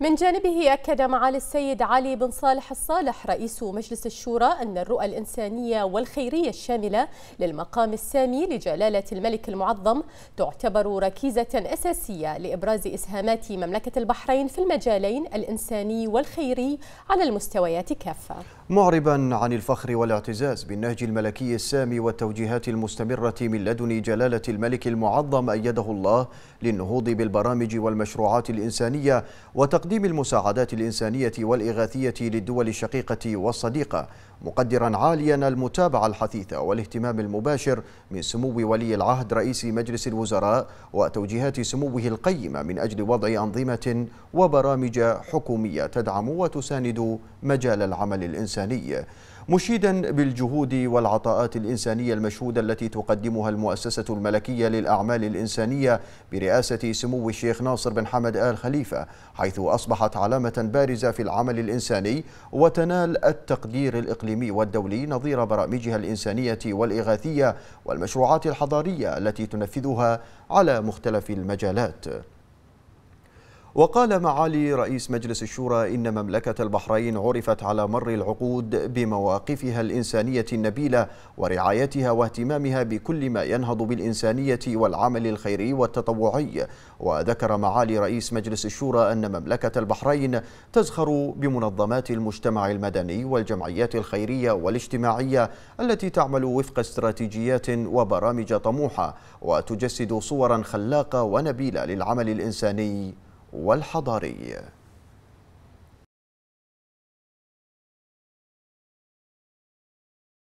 من جانبه أكد معالي السيد علي بن صالح الصالح رئيس مجلس الشورى أن الرؤى الإنسانية والخيرية الشاملة للمقام السامي لجلالة الملك المعظم تعتبر ركيزة أساسية لإبراز إسهامات مملكة البحرين في المجالين الإنساني والخيري على المستويات كافة معربا عن الفخر والاعتزاز بالنهج الملكي السامي والتوجيهات المستمرة من لدن جلالة الملك المعظم أيده الله للنهوض بالبرامج والمشروعات الإنسانية وتقديم تقديم المساعدات الإنسانية والإغاثية للدول الشقيقة والصديقة مقدرا عاليا المتابعة الحثيثة والاهتمام المباشر من سمو ولي العهد رئيس مجلس الوزراء وتوجيهات سموه القيمة من أجل وضع أنظمة وبرامج حكومية تدعم وتساند مجال العمل الإنساني مشيدا بالجهود والعطاءات الإنسانية المشهودة التي تقدمها المؤسسة الملكية للأعمال الإنسانية برئاسة سمو الشيخ ناصر بن حمد آل خليفة حيث أصبحت علامة بارزة في العمل الإنساني وتنال التقدير الإقليمي والدولي نظير برامجها الإنسانية والإغاثية والمشروعات الحضارية التي تنفذها على مختلف المجالات وقال معالي رئيس مجلس الشورى إن مملكة البحرين عرفت على مر العقود بمواقفها الإنسانية النبيلة ورعايتها واهتمامها بكل ما ينهض بالإنسانية والعمل الخيري والتطوعي وذكر معالي رئيس مجلس الشورى أن مملكة البحرين تزخر بمنظمات المجتمع المدني والجمعيات الخيرية والاجتماعية التي تعمل وفق استراتيجيات وبرامج طموحة وتجسد صورا خلاقة ونبيلة للعمل الإنساني والحضاري